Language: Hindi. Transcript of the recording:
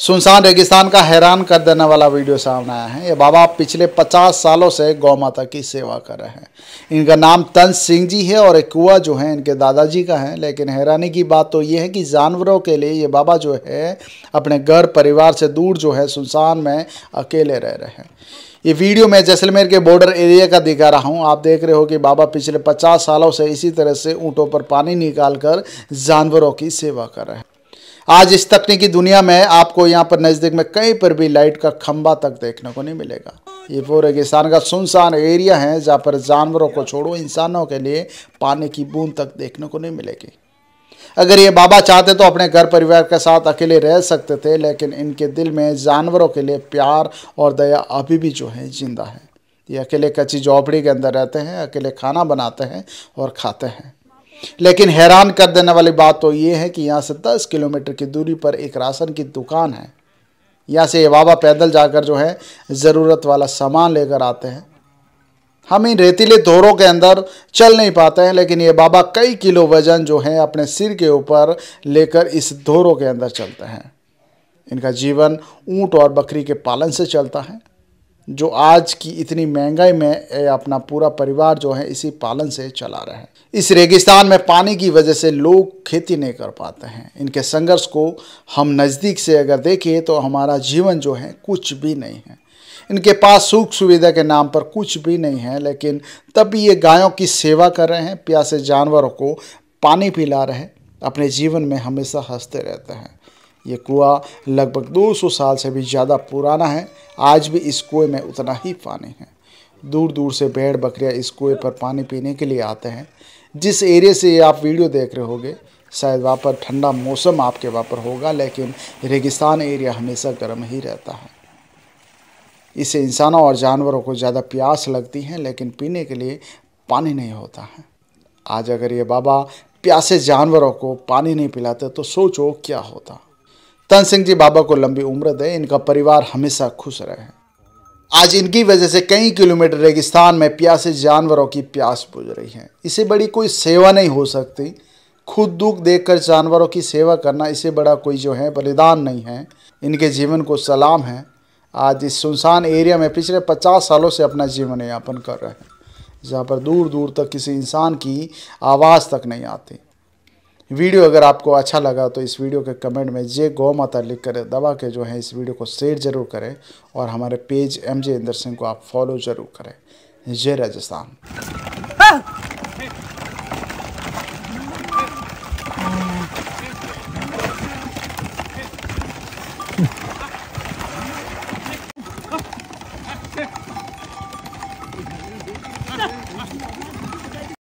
सुनसान रेगिस्तान का हैरान कर देने वाला वीडियो सामने आया है ये बाबा पिछले 50 सालों से गौ माता की सेवा कर रहे हैं इनका नाम तन सिंह जी है और एक कुआ जो है इनके दादाजी का है लेकिन हैरानी की बात तो ये है कि जानवरों के लिए ये बाबा जो है अपने घर परिवार से दूर जो है सुनसान में अकेले रह रहे हैं ये वीडियो मैं जैसलमेर के बॉर्डर एरिया का दिखा रहा हूँ आप देख रहे हो कि बाबा पिछले पचास सालों से इसी तरह से ऊँटों पर पानी निकाल कर जानवरों की सेवा कर रहे हैं आज इस तकनीकी दुनिया में आपको यहाँ पर नज़दीक में कहीं पर भी लाइट का खंभा तक देखने को नहीं मिलेगा ये पूरे रेगिस्तान का सुनसान एरिया है जहाँ पर जानवरों को छोड़ो इंसानों के लिए पानी की बूंद तक देखने को नहीं मिलेगी अगर ये बाबा चाहते तो अपने घर परिवार के साथ अकेले रह सकते थे लेकिन इनके दिल में जानवरों के लिए प्यार और दया अभी भी जो है जिंदा है ये अकेले कच्ची झोपड़ी के अंदर रहते हैं अकेले खाना बनाते हैं और खाते हैं लेकिन हैरान कर देने वाली बात तो ये है कि यहाँ से दस किलोमीटर की दूरी पर एक राशन की दुकान है यहाँ से ये बाबा पैदल जाकर जो है ज़रूरत वाला सामान लेकर आते हैं हम इन रेतीले दौरों के अंदर चल नहीं पाते हैं लेकिन ये बाबा कई किलो वजन जो है अपने सिर के ऊपर लेकर इस दौरों के अंदर चलते हैं इनका जीवन ऊंट और बकरी के पालन से चलता है जो आज की इतनी महंगाई में अपना पूरा परिवार जो है इसी पालन से चला रहे हैं इस रेगिस्तान में पानी की वजह से लोग खेती नहीं कर पाते हैं इनके संघर्ष को हम नज़दीक से अगर देखें तो हमारा जीवन जो है कुछ भी नहीं है इनके पास सुख सुविधा के नाम पर कुछ भी नहीं है लेकिन तब भी ये गायों की सेवा कर रहे हैं प्यासे जानवरों को पानी पिला रहे हैं अपने जीवन में हमेशा हंसते रहते हैं ये कुआ लगभग 200 साल से भी ज़्यादा पुराना है आज भी इस कुएँ में उतना ही पानी है दूर दूर से भेड़ बकरियाँ इस कुएँ पर पानी पीने के लिए आते हैं जिस एरिए से आप वीडियो देख रहे होगे शायद वहाँ पर ठंडा मौसम आपके वहाँ पर होगा लेकिन रेगिस्तान एरिया हमेशा गर्म ही रहता है इससे इंसानों और जानवरों को ज़्यादा प्यास लगती है लेकिन पीने के लिए पानी नहीं होता है आज अगर ये बाबा प्यासे जानवरों को पानी नहीं पिलाते तो सोचो क्या होता तन सिंह जी बाबा को लंबी उम्र दे इनका परिवार हमेशा खुश रहे आज इनकी वजह से कई किलोमीटर रेगिस्तान में प्यासे जानवरों की प्यास बुझ रही है इसे बड़ी कोई सेवा नहीं हो सकती खुद दुख देखकर जानवरों की सेवा करना इसे बड़ा कोई जो है बलिदान नहीं है इनके जीवन को सलाम है आज इस सुनसान एरिया में पिछले पचास सालों से अपना जीवन यापन कर रहे हैं जहाँ पर दूर दूर तक किसी इंसान की आवाज़ तक नहीं आती वीडियो अगर आपको अच्छा लगा तो इस वीडियो के कमेंट में जे गौ माता लिख कर दबा के जो है इस वीडियो को शेयर जरूर करें और हमारे page M J Inder Singh को आप फॉलो जरूर करें जय राजस्थान हाँ।